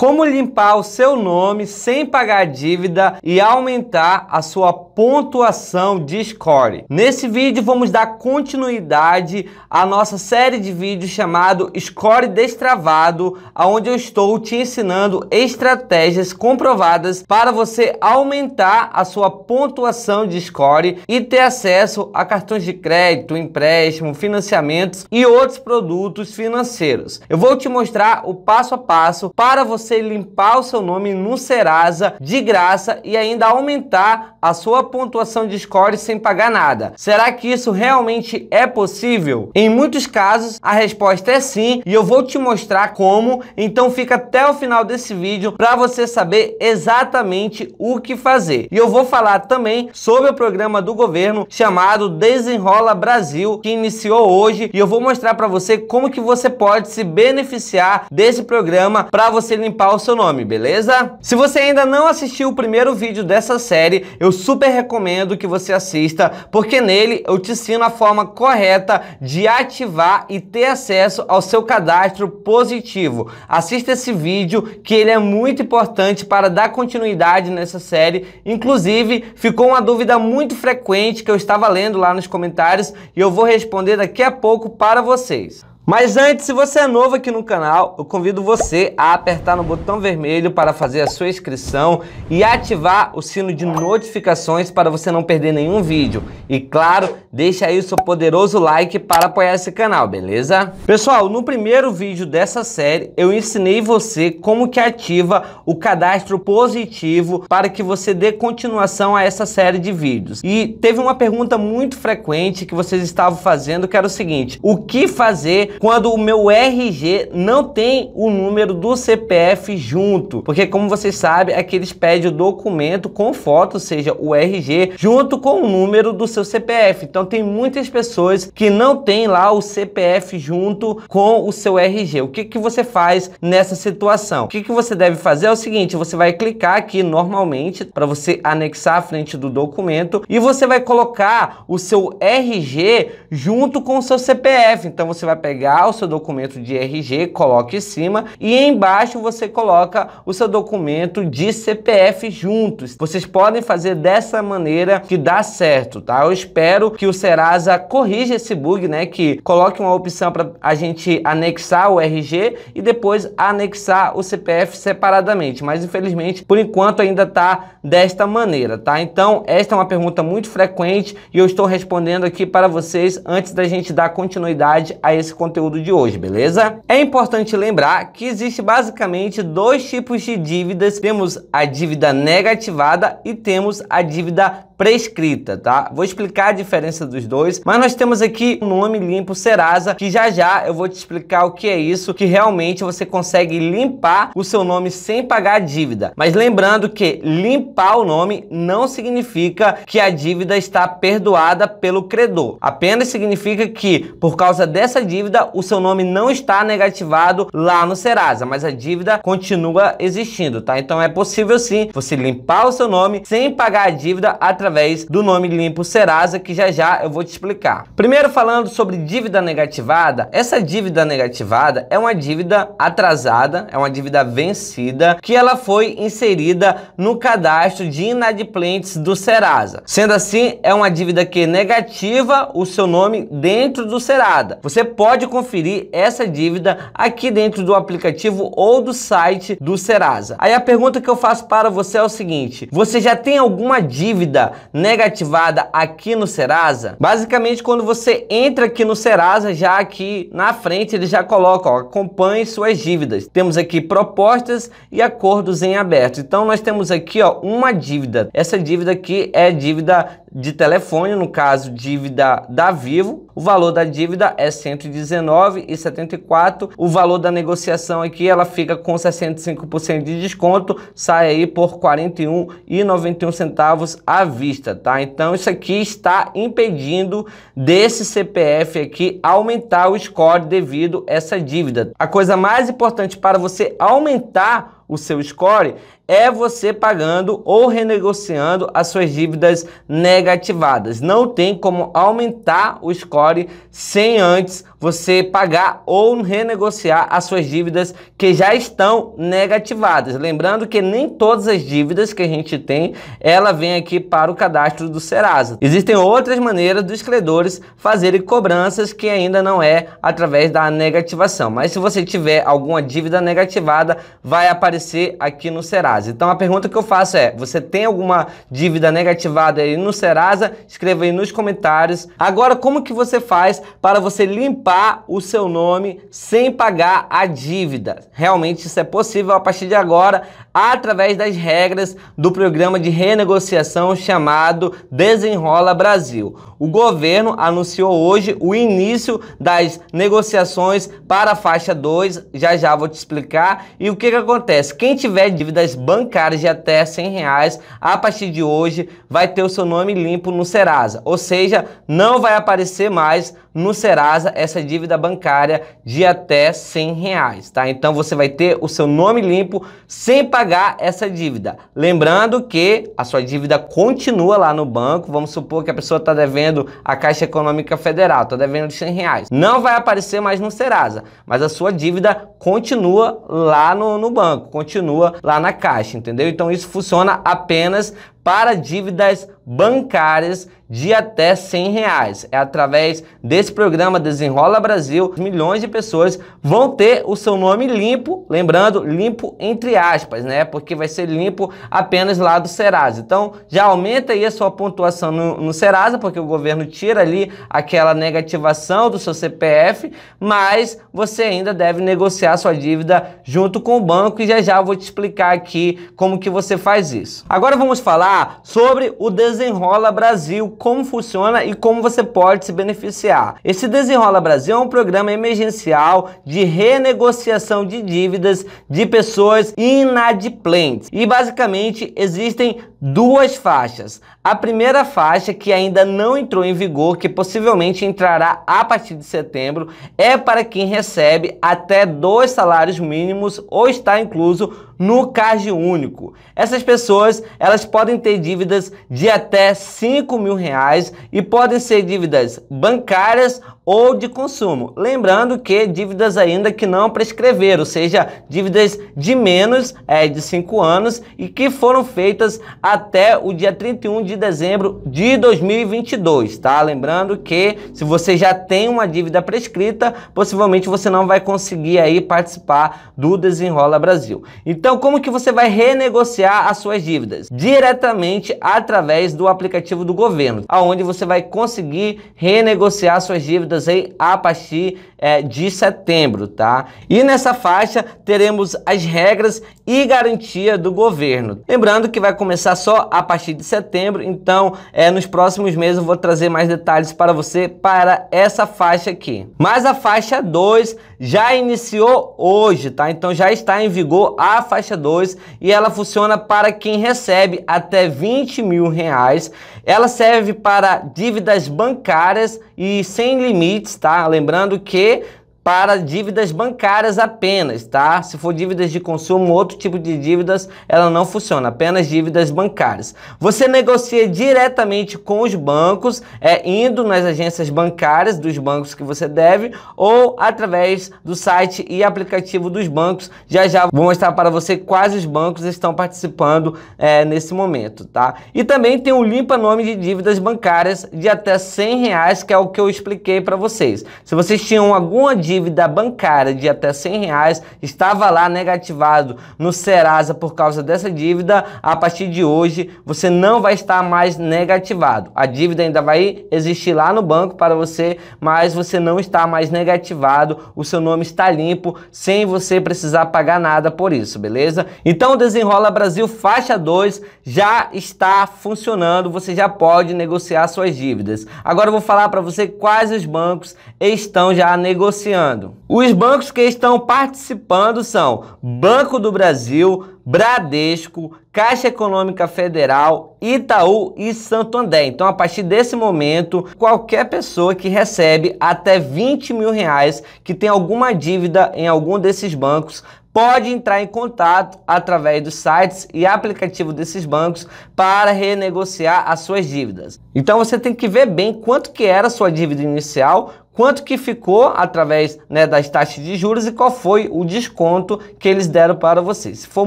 como limpar o seu nome sem pagar dívida e aumentar a sua pontuação de score. Nesse vídeo vamos dar continuidade à nossa série de vídeos chamado Score Destravado, aonde eu estou te ensinando estratégias comprovadas para você aumentar a sua pontuação de score e ter acesso a cartões de crédito, empréstimo, financiamentos e outros produtos financeiros. Eu vou te mostrar o passo a passo para você limpar o seu nome no Serasa de graça e ainda aumentar a sua pontuação de scores sem pagar nada. Será que isso realmente é possível? Em muitos casos, a resposta é sim, e eu vou te mostrar como, então fica até o final desse vídeo para você saber exatamente o que fazer. E eu vou falar também sobre o programa do governo chamado Desenrola Brasil, que iniciou hoje, e eu vou mostrar para você como que você pode se beneficiar desse programa para você limpar o seu nome, beleza? Se você ainda não assistiu o primeiro vídeo dessa série, eu super super recomendo que você assista, porque nele eu te ensino a forma correta de ativar e ter acesso ao seu cadastro positivo. Assista esse vídeo que ele é muito importante para dar continuidade nessa série. Inclusive, ficou uma dúvida muito frequente que eu estava lendo lá nos comentários e eu vou responder daqui a pouco para vocês. Mas antes, se você é novo aqui no canal, eu convido você a apertar no botão vermelho para fazer a sua inscrição e ativar o sino de notificações para você não perder nenhum vídeo. E claro, deixa aí o seu poderoso like para apoiar esse canal, beleza? Pessoal, no primeiro vídeo dessa série, eu ensinei você como que ativa o cadastro positivo para que você dê continuação a essa série de vídeos. E teve uma pergunta muito frequente que vocês estavam fazendo, que era o seguinte, o que fazer quando o meu RG não tem o número do CPF junto. Porque como você sabe, aqui é eles pedem o documento com foto, ou seja, o RG, junto com o número do seu CPF. Então tem muitas pessoas que não tem lá o CPF junto com o seu RG. O que, que você faz nessa situação? O que, que você deve fazer é o seguinte, você vai clicar aqui normalmente para você anexar a frente do documento e você vai colocar o seu RG junto com o seu CPF. Então você vai pegar pegar o seu documento de RG, coloque em cima e embaixo você coloca o seu documento de CPF juntos. Vocês podem fazer dessa maneira que dá certo, tá? Eu espero que o Serasa corrija esse bug, né? Que coloque uma opção para a gente anexar o RG e depois anexar o CPF separadamente. Mas infelizmente, por enquanto ainda tá desta maneira, tá? Então, esta é uma pergunta muito frequente e eu estou respondendo aqui para vocês antes da gente dar continuidade a esse conteúdo conteúdo de hoje, beleza? É importante lembrar que existe basicamente dois tipos de dívidas. Temos a dívida negativada e temos a dívida prescrita, tá? Vou explicar a diferença dos dois, mas nós temos aqui o um nome limpo Serasa, que já já eu vou te explicar o que é isso, que realmente você consegue limpar o seu nome sem pagar a dívida. Mas lembrando que limpar o nome não significa que a dívida está perdoada pelo credor. Apenas significa que por causa dessa dívida o seu nome não está negativado lá no Serasa, mas a dívida continua existindo, tá? Então é possível sim você limpar o seu nome sem pagar a dívida através através do nome limpo Serasa, que já já eu vou te explicar. Primeiro falando sobre dívida negativada, essa dívida negativada é uma dívida atrasada, é uma dívida vencida, que ela foi inserida no cadastro de inadimplentes do Serasa. Sendo assim, é uma dívida que negativa o seu nome dentro do Serasa. Você pode conferir essa dívida aqui dentro do aplicativo ou do site do Serasa. Aí a pergunta que eu faço para você é o seguinte: você já tem alguma dívida negativada aqui no Serasa, basicamente quando você entra aqui no Serasa, já aqui na frente ele já coloca, ó, acompanhe suas dívidas. Temos aqui propostas e acordos em aberto. Então nós temos aqui ó, uma dívida. Essa dívida aqui é dívida de telefone, no caso dívida da Vivo. O valor da dívida é 119,74. O valor da negociação aqui, ela fica com 65% de desconto, sai aí por 41,91 centavos à vista, tá? Então isso aqui está impedindo desse CPF aqui aumentar o score devido a essa dívida. A coisa mais importante para você aumentar o seu score é você pagando ou renegociando as suas dívidas negativadas. Não tem como aumentar o score sem antes você pagar ou renegociar as suas dívidas que já estão negativadas. Lembrando que nem todas as dívidas que a gente tem, ela vem aqui para o cadastro do Serasa. Existem outras maneiras dos credores fazerem cobranças que ainda não é através da negativação. Mas se você tiver alguma dívida negativada, vai aparecer aqui no Serasa. Então a pergunta que eu faço é: você tem alguma dívida negativada aí no Serasa? Escreva aí nos comentários. Agora, como que você faz para você limpar limpar o seu nome sem pagar a dívida. Realmente isso é possível a partir de agora através das regras do programa de renegociação chamado Desenrola Brasil. O governo anunciou hoje o início das negociações para a faixa 2, já já vou te explicar. E o que, que acontece? Quem tiver dívidas bancárias de até 100 reais, a partir de hoje vai ter o seu nome limpo no Serasa, ou seja, não vai aparecer mais no Serasa essa dívida bancária de até 100 reais, tá? Então você vai ter o seu nome limpo sem pagar essa dívida. Lembrando que a sua dívida continua lá no banco, vamos supor que a pessoa está devendo a Caixa Econômica Federal, está devendo 100 reais. Não vai aparecer mais no Serasa, mas a sua dívida continua lá no, no banco, continua lá na Caixa, entendeu? Então isso funciona apenas para dívidas bancárias de até 100 reais. É através desse programa Desenrola Brasil, milhões de pessoas vão ter o seu nome limpo, lembrando, limpo entre aspas, né? Porque vai ser limpo apenas lá do Serasa. Então, já aumenta aí a sua pontuação no, no Serasa, porque o governo tira ali aquela negativação do seu CPF, mas você ainda deve negociar sua dívida junto com o banco e já já vou te explicar aqui como que você faz isso. Agora vamos falar falar sobre o Desenrola Brasil, como funciona e como você pode se beneficiar. Esse Desenrola Brasil é um programa emergencial de renegociação de dívidas de pessoas inadimplentes. E basicamente existem duas faixas. A primeira faixa, que ainda não entrou em vigor, que possivelmente entrará a partir de setembro, é para quem recebe até dois salários mínimos ou está incluso no CARD único. Essas pessoas, elas podem ter dívidas de até 5 mil reais e podem ser dívidas bancárias ou de consumo. Lembrando que dívidas ainda que não prescreveram, ou seja, dívidas de menos é, de 5 anos e que foram feitas até o dia 31 de dezembro de 2022, tá? Lembrando que se você já tem uma dívida prescrita, possivelmente você não vai conseguir aí participar do Desenrola Brasil. Então, como que você vai renegociar as suas dívidas? Diretamente através do aplicativo do governo, aonde você vai conseguir renegociar suas dívidas aí a partir é, de setembro, tá? E nessa faixa teremos as regras e garantia do governo. Lembrando que vai começar só a partir de setembro, então é, nos próximos meses eu vou trazer mais detalhes para você para essa faixa aqui. Mas a faixa 2 já iniciou hoje, tá? Então já está em vigor a faixa 2 e ela funciona para quem recebe até 20 mil reais. Ela serve para dívidas bancárias e sem limite limites, tá? Lembrando que para dívidas bancárias apenas, tá? Se for dívidas de consumo, outro tipo de dívidas, ela não funciona, apenas dívidas bancárias. Você negocia diretamente com os bancos, é indo nas agências bancárias dos bancos que você deve ou através do site e aplicativo dos bancos. Já já vou mostrar para você quais os bancos estão participando é, nesse momento, tá? E também tem o limpa nome de dívidas bancárias de até 100 reais, que é o que eu expliquei para vocês. Se vocês tinham alguma dívida dívida bancária de até 100 reais estava lá negativado no Serasa por causa dessa dívida, a partir de hoje você não vai estar mais negativado. A dívida ainda vai existir lá no banco para você, mas você não está mais negativado, o seu nome está limpo, sem você precisar pagar nada por isso, beleza? Então Desenrola Brasil Faixa 2 já está funcionando, você já pode negociar suas dívidas. Agora eu vou falar para você quais os bancos estão já negociando os bancos que estão participando são Banco do Brasil, Bradesco, Caixa Econômica Federal, Itaú e Santander. Então, a partir desse momento, qualquer pessoa que recebe até 20 mil reais, que tem alguma dívida em algum desses bancos, pode entrar em contato através dos sites e aplicativo desses bancos para renegociar as suas dívidas. Então você tem que ver bem quanto que era a sua dívida inicial, quanto que ficou através né, das taxas de juros e qual foi o desconto que eles deram para você. Se for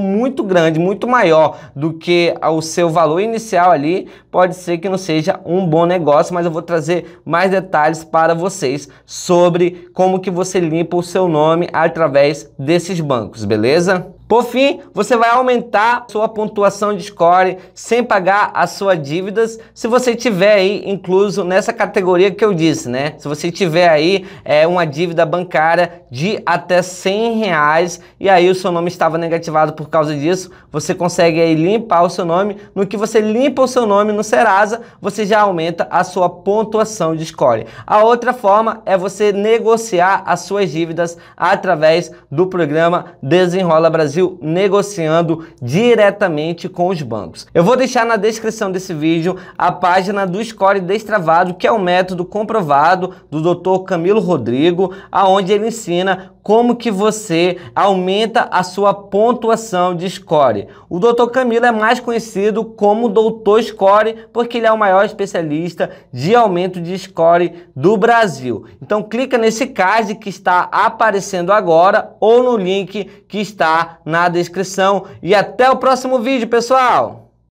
muito grande, muito maior do que o seu valor inicial ali, pode ser que não seja um bom negócio, mas eu vou trazer mais detalhes para vocês sobre como que você limpa o seu nome através desses bancos, beleza? Por fim, você vai aumentar sua pontuação de score sem pagar as suas dívidas, se você tiver aí incluso nessa categoria que eu disse, né? Se você tiver aí é, uma dívida bancária de até 100 reais e aí o seu nome estava negativado por causa disso, você consegue aí limpar o seu nome. No que você limpa o seu nome no Serasa, você já aumenta a sua pontuação de score. A outra forma é você negociar as suas dívidas através do programa Desenrola Brasil negociando diretamente com os bancos. Eu vou deixar na descrição desse vídeo a página do Score Destravado, que é um método comprovado do Dr. Camilo Rodrigo, aonde ele ensina como que você aumenta a sua pontuação de score. O Dr. Camilo é mais conhecido como Doutor Score, porque ele é o maior especialista de aumento de score do Brasil. Então clica nesse card que está aparecendo agora ou no link que está na descrição. E até o próximo vídeo, pessoal!